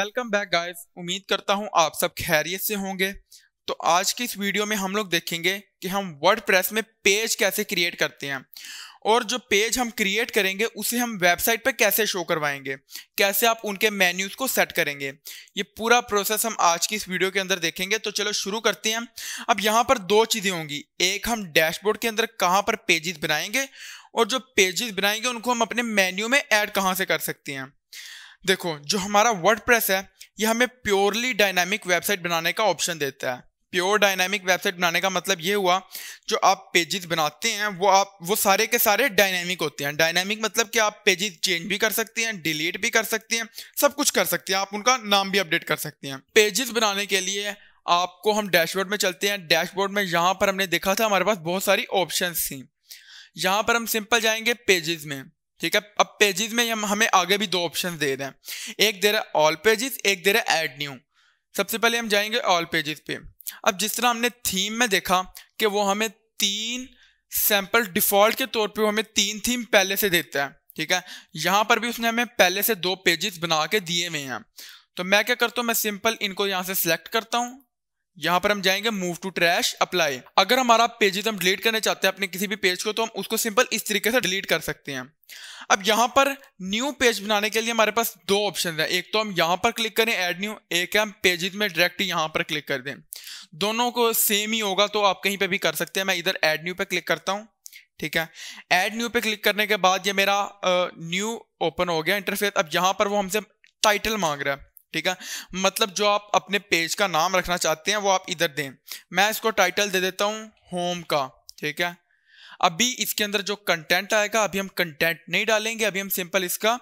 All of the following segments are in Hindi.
वेलकम बैक गाइस उम्मीद करता हूँ आप सब खैरियत से होंगे तो आज की इस वीडियो में हम लोग देखेंगे कि हम वर्ड में पेज कैसे क्रिएट करते हैं और जो पेज हम क्रिएट करेंगे उसे हम वेबसाइट पर कैसे शो करवाएंगे कैसे आप उनके मेन्यूज़ को सेट करेंगे ये पूरा प्रोसेस हम आज की इस वीडियो के अंदर देखेंगे तो चलो शुरू करते हैं अब यहाँ पर दो चीज़ें होंगी एक हम डैशबोर्ड के अंदर कहाँ पर पेजेस बनाएंगे और जो पेजेस बनाएंगे उनको हम अपने मेन्यू में ऐड कहाँ से कर सकते हैं देखो जो हमारा वर्ड है ये हमें प्योरली डायनामिक वेबसाइट बनाने का ऑप्शन देता है प्योर डायनामिक वेबसाइट बनाने का मतलब ये हुआ जो आप पेजेस बनाते हैं वो आप वो सारे के सारे डायनामिक होते हैं डायनामिक मतलब कि आप पेजेस चेंज भी कर सकते हैं डिलीट भी कर सकते हैं सब कुछ कर सकते हैं आप उनका नाम भी अपडेट कर सकते हैं पेजेस बनाने के लिए आपको हम डैशबोर्ड में चलते हैं डैशबोर्ड में यहाँ पर हमने देखा था हमारे पास बहुत सारी ऑप्शन थी यहाँ पर हम सिंपल जाएंगे पेजेस में ठीक है अब पेजेस में हम हमें आगे भी दो ऑप्शन दे रहे हैं एक दे रहा है ऑल पेजेस एक दे रहा है एड न्यू सबसे पहले हम जाएंगे ऑल पेजेस पे अब जिस तरह हमने थीम में देखा कि वो हमें तीन सैंपल डिफॉल्ट के तौर पे हमें तीन थीम पहले से देता है ठीक है यहाँ पर भी उसने हमें पहले से दो पेजेस बना के दिए हुए हैं तो मैं क्या करता हूँ मैं सिंपल इनको यहाँ से सिलेक्ट करता हूँ यहाँ पर हम जाएंगे मूव टू ट्रैश अप्लाई अगर हमारा पेजेस हम डिलीट करना चाहते हैं अपने किसी भी पेज को तो हम उसको सिंपल इस तरीके से डिलीट कर सकते हैं अब यहाँ पर न्यू पेज बनाने के लिए हमारे पास दो ऑप्शन है एक तो हम यहाँ पर क्लिक करें ऐड न्यू एक है हम पेजेस में डायरेक्ट यहाँ पर क्लिक कर दें दोनों को सेम ही होगा तो आप कहीं पर भी कर सकते हैं मैं इधर एड न्यू पर क्लिक करता हूँ ठीक है एड न्यू पे क्लिक करने के बाद ये मेरा न्यू ओपन हो गया इंटरफेस अब यहाँ पर वो हमसे टाइटल मांग रहा है ठीक है मतलब जो आप अपने पेज का नाम रखना चाहते हैं वो आप इधर दें मैं इसको टाइटल दे देता हूँ होम का ठीक है अभी इसके अंदर जो कंटेंट आएगा अभी हम कंटेंट नहीं डालेंगे अभी हम सिंपल इसका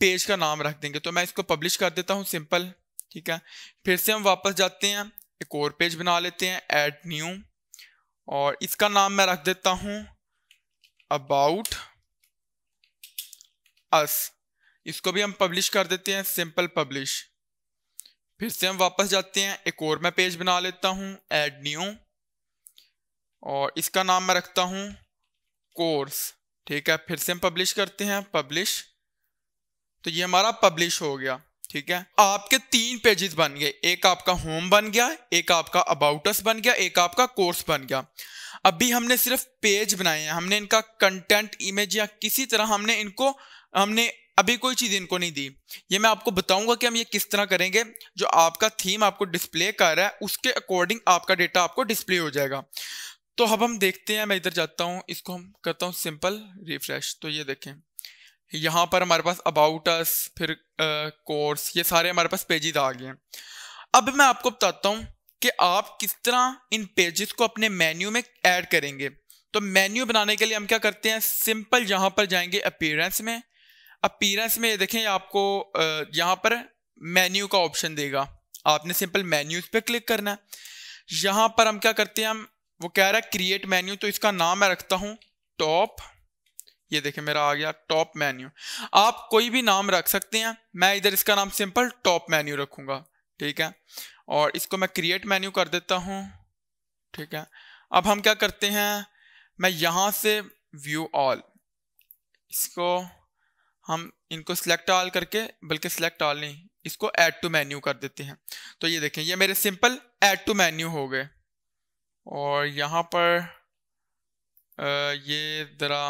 पेज का नाम रख देंगे तो मैं इसको पब्लिश कर देता हूँ सिंपल ठीक है फिर से हम वापस जाते हैं एक और पेज बना लेते हैं एड न्यू और इसका नाम मैं रख देता हूँ अबाउट अस इसको भी हम पब्लिश कर देते हैं सिंपल पब्लिश फिर से हम वापस जाते हैं एक और मैं पेज बना लेता हूँ एड न्यू और इसका नाम मैं रखता हूं कोर्स ठीक है फिर से हम पब्लिश करते हैं पब्लिश तो ये हमारा पब्लिश हो गया ठीक है आपके तीन पेजेस बन गए एक आपका होम बन गया एक आपका अबाउटस बन गया एक आपका कोर्स बन गया अभी हमने सिर्फ पेज बनाए हैं हमने इनका कंटेंट इमेज या किसी तरह हमने इनको हमने अभी कोई चीज़ इनको नहीं दी ये मैं आपको बताऊंगा कि हम ये किस तरह करेंगे जो आपका थीम आपको डिस्प्ले कर रहा है उसके अकॉर्डिंग आपका डेटा आपको डिस्प्ले हो जाएगा तो अब हम देखते हैं मैं इधर जाता हूँ इसको हम करता हूँ सिंपल रिफ्रेश तो ये देखें यहाँ पर हमारे पास अबाउट अस फिर कोर्स ये सारे हमारे पास पेजेस आ गए हैं अब मैं आपको बताता हूँ कि आप किस तरह इन पेजेस को अपने मेन्यू में ऐड करेंगे तो मेन्यू बनाने के लिए हम क्या करते हैं सिंपल यहाँ पर जाएंगे अपीयरेंस में अपीरेंस में देखें आपको यहाँ पर मेन्यू का ऑप्शन देगा आपने सिंपल मेन्यूज पे क्लिक करना है यहाँ पर हम क्या करते हैं हम वो कह रहा है क्रिएट मेन्यू तो इसका नाम मैं रखता हूँ टॉप ये देखें मेरा आ गया टॉप मेन्यू आप कोई भी नाम रख सकते हैं मैं इधर इसका नाम सिंपल टॉप मेन्यू रखूँगा ठीक है और इसको मैं क्रिएट मेन्यू कर देता हूँ ठीक है अब हम क्या करते हैं मैं यहाँ से व्यू ऑल इसको हम इनको सिलेक्ट ऑल करके बल्कि सिलेक्ट ऑल नहीं इसको ऐड टू मेन्यू कर देते हैं तो ये देखें ये मेरे सिंपल ऐड टू मेन्यू हो गए और यहाँ पर आ, ये ज़रा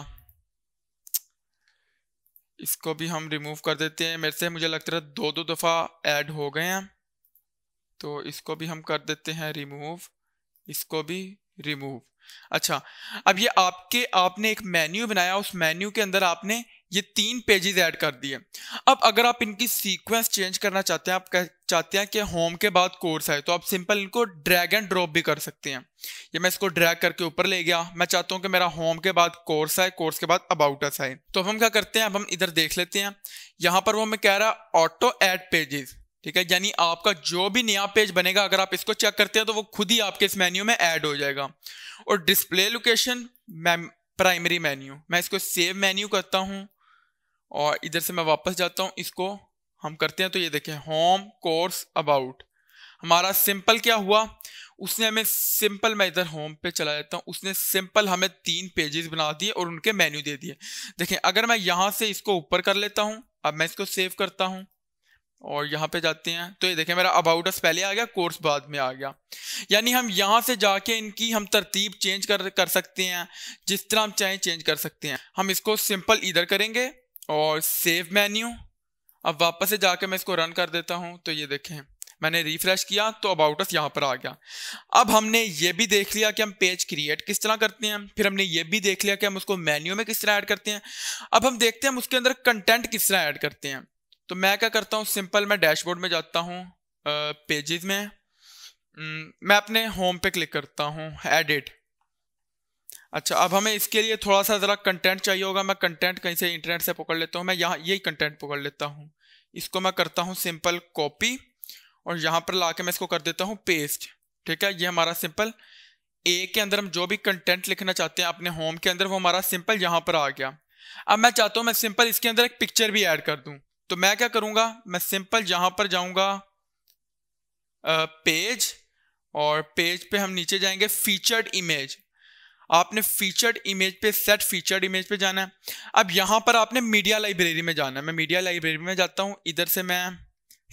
इसको भी हम रिमूव कर देते हैं मेरे से मुझे लगता है दो दो दफ़ा ऐड हो गए हैं तो इसको भी हम कर देते हैं रिमूव इसको भी रिमूव अच्छा अब ये आपके आपने एक मेन्यू बनाया उस मेन्यू के अंदर आपने ये तीन पेजेस ऐड कर दिए अब अगर आप इनकी सीक्वेंस चेंज करना चाहते हैं आप कह, चाहते हैं कि होम के बाद कोर्स आए तो आप सिंपल इनको ड्रैग एंड ड्रॉप भी कर सकते हैं ये मैं इसको ड्रैग करके ऊपर ले गया मैं चाहता हूँ कि मेरा होम के बाद कोर्स आए कोर्स के बाद अबाउट अस आए तो अब हम क्या करते हैं अब हम इधर देख लेते हैं यहाँ पर वो हमें कह रहा ऑटो एड पेजेस ठीक है यानी आपका जो भी नया पेज बनेगा अगर आप इसको चेक करते हैं तो वो खुद ही आपके इस मेन्यू में ऐड हो जाएगा और डिस्प्ले लोकेशन प्राइमरी मेन्यू मैं इसको सेव मेन्यू करता हूँ और इधर से मैं वापस जाता हूँ इसको हम करते हैं तो ये देखें होम कोर्स अबाउट हमारा सिंपल क्या हुआ उसने हमें सिंपल मैं इधर होम पे चला जाता हूँ उसने सिंपल हमें तीन पेजेस बना दिए और उनके मेन्यू दे दिए देखें अगर मैं यहाँ से इसको ऊपर कर लेता हूँ अब मैं इसको सेव करता हूँ और यहाँ पे जाते हैं तो ये देखें मेरा अबाउट अस पहले आ गया कोर्स बाद में आ गया यानी हम यहाँ से जाके इनकी हम तरतीब चेंज कर कर सकते हैं जिस तरह हम चाहें चेंज कर सकते हैं हम इसको सिंपल इधर करेंगे और सेव मेन्यू अब वापस से जाके मैं इसको रन कर देता हूँ तो ये देखें मैंने रिफ्रेश किया तो अबाउट अस यहाँ पर आ गया अब हमने ये भी देख लिया कि हम पेज क्रिएट किस तरह करते हैं फिर हमने ये भी देख लिया कि हम उसको मेन्यू में किस तरह ऐड करते हैं अब हम देखते हैं हम उसके अंदर कंटेंट किस तरह ऐड करते हैं तो मैं क्या करता हूँ सिंपल मैं डैशबोर्ड में जाता हूँ पेजेज में मैं अपने होम पे क्लिक करता हूँ एडिट अच्छा अब हमें इसके लिए थोड़ा सा ज़रा कंटेंट चाहिए होगा मैं कंटेंट कहीं से इंटरनेट से पकड़ लेता हूँ मैं यहाँ यही कंटेंट पकड़ लेता हूँ इसको मैं करता हूँ सिंपल कॉपी और यहाँ पर ला के मैं इसको कर देता हूँ पेस्ट ठीक है ये हमारा सिंपल ए के अंदर हम जो भी कंटेंट लिखना चाहते हैं अपने होम के अंदर वो हमारा सिंपल यहाँ पर आ गया अब मैं चाहता हूँ मैं सिंपल इसके अंदर एक पिक्चर भी ऐड कर दूँ तो मैं क्या करूँगा मैं सिंपल यहाँ पर जाऊँगा पेज और पेज पे हम नीचे जाएंगे फीचर्ड इमेज आपने फीचर्ड इमेज पे सेट फीचर्ड इमेज पे जाना है अब यहाँ पर आपने मीडिया लाइब्रेरी में जाना है मैं मीडिया लाइब्रेरी में जाता हूँ इधर से मैं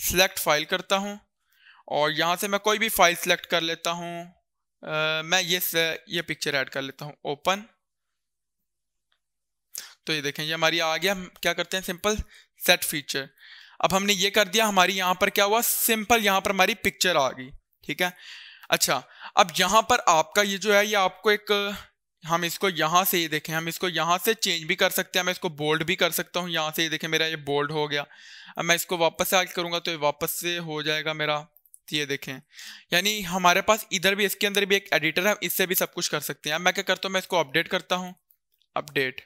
सिलेक्ट फाइल करता हूँ और यहाँ से मैं कोई भी फाइल सेलेक्ट कर लेता हूँ मैं ये ये पिक्चर ऐड कर लेता हूँ ओपन तो ये देखें ये हमारी आ गया क्या करते हैं सिंपल सेट फीचर अब हमने ये कर दिया हमारी यहाँ पर क्या हुआ सिंपल यहाँ पर हमारी पिक्चर आ गई ठीक है अच्छा अब यहाँ पर आपका ये जो है ये आपको एक हम इसको यहाँ से ये देखें हम इसको यहाँ से चेंज भी कर सकते हैं मैं इसको बोल्ड भी कर सकता हूँ यहाँ से ये देखें मेरा ये बोल्ड हो गया अब मैं इसको वापस से आज करूँगा तो ये वापस से हो जाएगा मेरा तो ये देखें यानी हमारे पास इधर भी इसके अंदर भी एक एडिटर है इससे भी सब कुछ कर सकते हैं अब मैं क्या करता हूँ मैं इसको अपडेट करता हूँ अपडेट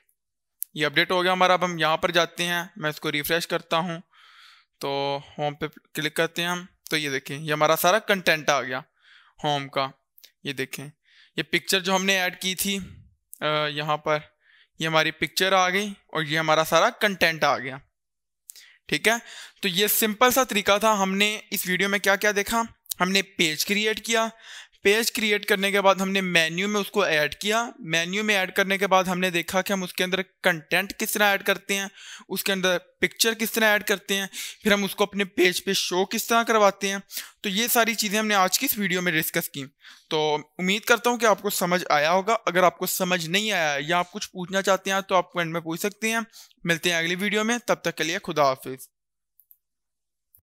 ये अपडेट हो गया हमारा अब हम यहाँ पर जाते हैं मैं इसको रिफ्रेश करता हूँ तो होम पे क्लिक करते हैं हम तो ये देखें ये हमारा सारा कंटेंट आ गया होम का ये देखें ये पिक्चर जो हमने ऐड की थी यहाँ पर ये हमारी पिक्चर आ गई और ये हमारा सारा कंटेंट आ गया ठीक है तो ये सिंपल सा तरीका था हमने इस वीडियो में क्या क्या देखा हमने पेज क्रिएट किया पेज क्रिएट करने के बाद हमने मेन्यू में उसको ऐड किया मेन्यू में ऐड करने के बाद हमने देखा कि हम उसके अंदर कंटेंट किस तरह ऐड करते हैं उसके अंदर पिक्चर किस तरह ऐड करते हैं फिर हम उसको अपने पेज पे शो किस तरह करवाते हैं तो ये सारी चीज़ें हमने आज की इस वीडियो में डिस्कस की तो उम्मीद करता हूँ कि आपको समझ आया होगा अगर आपको समझ नहीं आया या आप कुछ पूछना चाहते हैं तो आप कमेंट में पूछ सकते हैं मिलते हैं अगली वीडियो में तब तक के लिए खुदा हाफिज़